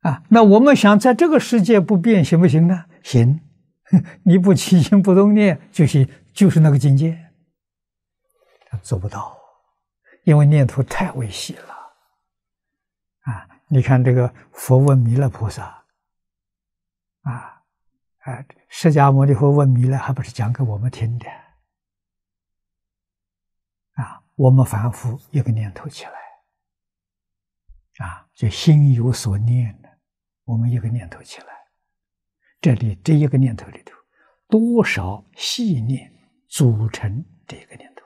啊，那我们想在这个世界不变行不行呢？行，你不起心不动念就行，就是那个境界。做不到，因为念头太危险了。啊，你看这个佛问弥勒菩萨，啊，哎，释迦牟尼佛问弥勒，还不是讲给我们听的？啊，我们反复一个念头起来，啊，就心有所念了。我们一个念头起来，这里这一个念头里头，多少细念组成这个念头？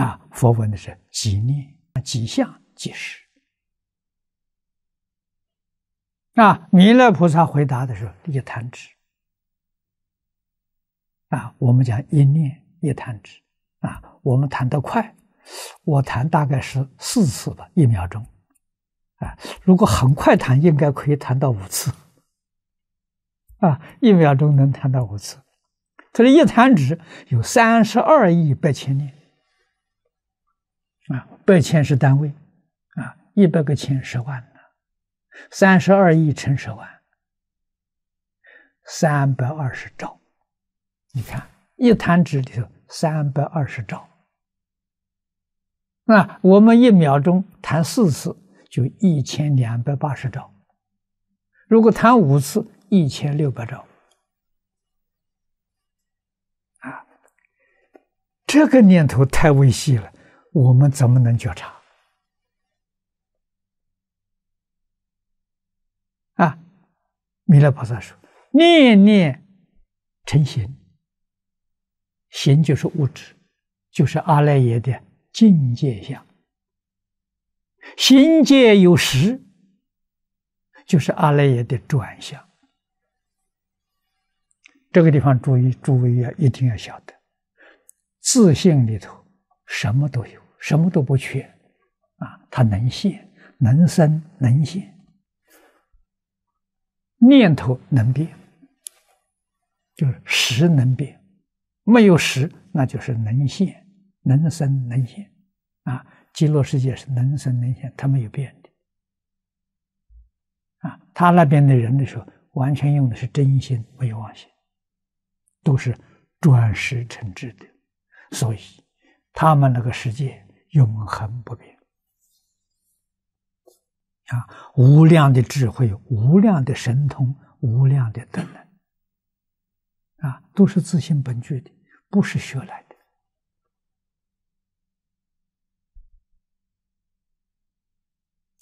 啊，佛问的是几念几相几时？啊，弥勒菩萨回答的时候一弹指。啊，我们讲一念一弹指，啊，我们弹得快。我弹大概是四次吧，一秒钟。啊，如果很快弹，应该可以弹到五次。啊，一秒钟能弹到五次。它的一弹指有三十二亿八千年。啊，八千是单位。啊，一百个千十万了，三十二亿乘十万，三百二十兆。你看，一弹指里头三百二十兆。那我们一秒钟弹四次，就一千两百八十兆；如果弹五次，一千六百兆。啊，这个念头太微细了，我们怎么能觉察？啊，弥勒菩萨说：“念念成形，形就是物质，就是阿赖耶的。”境界相，心界有时，就是阿赖耶的转向。这个地方，注意，诸位要一定要晓得，自性里头什么都有，什么都不缺，啊，它能现，能生，能现，念头能变，就是时能变，没有时，那就是能现。能生能现，啊，极乐世界是能生能现，它没有变的，啊，他那边的人的时候，完全用的是真心，没有妄心，都是转世成智的，所以他们那个世界永恒不变，啊，无量的智慧，无量的神通，无量的德能，啊，都是自信本具的，不是学来的。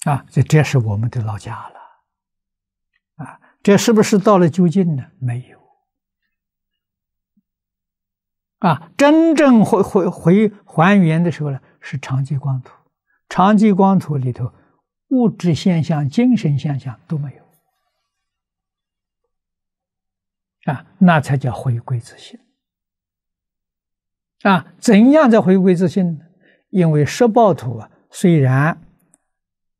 啊，这这是我们的老家了，啊，这是不是到了究竟呢？没有，啊，真正回回回还原的时候呢，是长期光土，长期光土里头物质现象、精神现象都没有，啊，那才叫回归自信，啊，怎样才回归自信呢？因为十报图啊，虽然。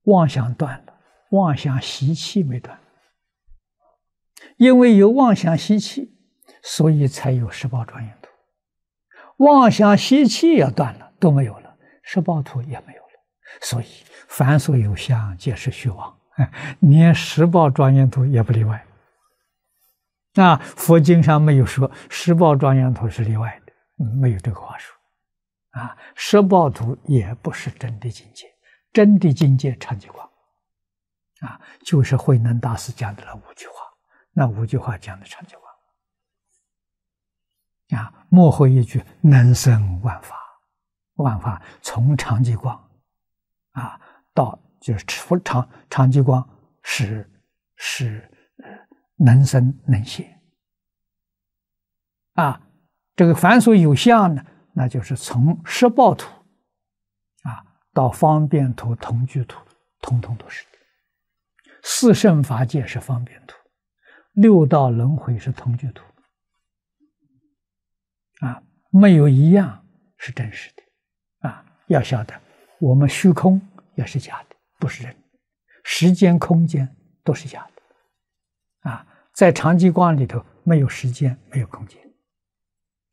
妄想断了，妄想习气没断，因为有妄想习气，所以才有十报庄严土。妄想习气也断了，都没有了，十报图也没有了。所以凡所有相，皆是虚妄，连十报庄严图也不例外。那佛经上没有说十报庄严图是例外的，没有这个话说。啊，十报图也不是真的境界。真的境界常寂光，啊，就是慧能大师讲的那五句话，那五句话讲的常寂光，啊，幕后一句能生万法，万法从常寂光，啊，到就是从常常寂光，使使能生能现，啊，这个凡所有相呢，那就是从色报土。到方便图、同居图，通通都是的。四圣法界是方便图，六道轮回是同居图。啊，没有一样是真实的。啊，要晓得，我们虚空也是假的，不是人，时间、空间都是假的。啊，在长寂光里头，没有时间，没有空间。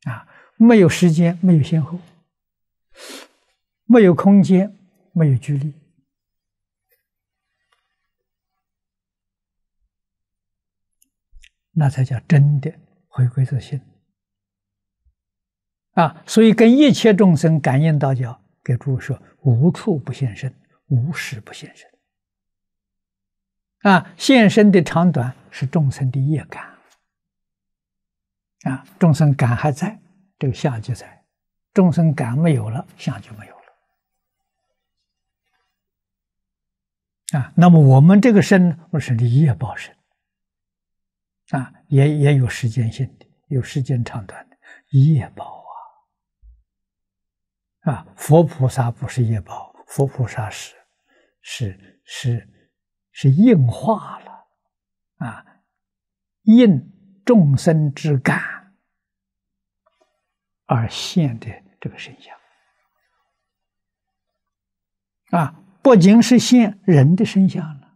啊，没有时间，没有先后。没有空间，没有距离，那才叫真的回归自性啊！所以跟一切众生感应，大家给诸位说：无处不现身，无时不现身啊！现身的长短是众生的业感啊！众生感还在，这个相就在；众生感没有了，相就没有。啊，那么我们这个身，不是以业报身，啊，也也有时间性的，有时间长短的，业报啊，啊，佛菩萨不是业报，佛菩萨是，是是是硬化了，啊，应众生之感而现的这个身相。啊。不仅是现人的身相了，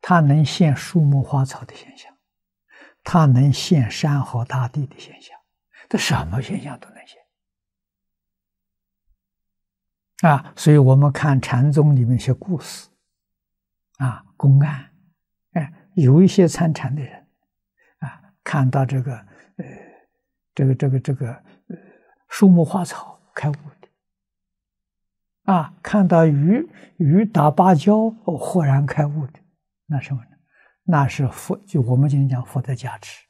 它能现树木花草的现象，它能现山河大地的现象，它什么现象都能现啊！所以我们看禅宗里面一些故事啊，公案，哎，有一些参禅的人啊，看到这个呃，这个这个这个呃，树木花草开悟。啊，看到鱼鱼打芭蕉，豁然开悟的，那什么呢？那是佛，就我们今天讲佛的加持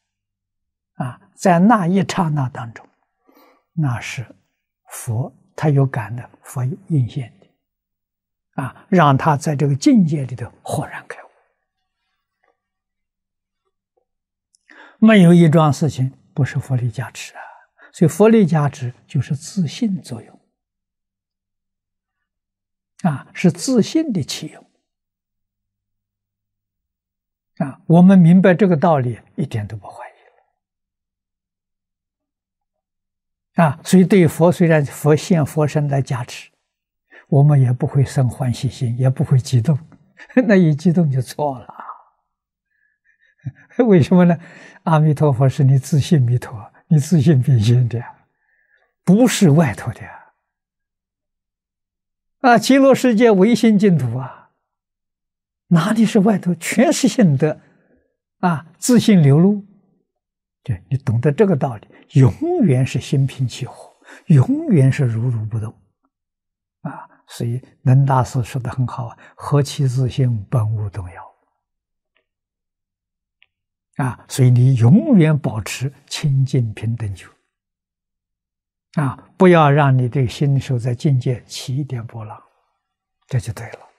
啊，在那一刹那当中，那是佛他有感的佛应现的啊，让他在这个境界里头豁然开悟。没有一桩事情不是佛力加持啊，所以佛力加持就是自信作用。啊，是自信的起用。啊，我们明白这个道理，一点都不怀疑了。啊，所以对佛，虽然佛现佛身来加持，我们也不会生欢喜心，也不会激动。那一激动就错了。为什么呢？阿弥陀佛是你自信弥陀，你自信变现的，不是外头的。啊，极乐世界唯心净土啊，哪里是外头？全是心的啊，自信流露。对你懂得这个道理，永远是心平气和，永远是如如不动啊。所以，能大师说的很好啊：何其自性，本无动摇啊！所以，你永远保持清净平等觉。啊，不要让你这个心的时候在境界起一点波浪，这就对了。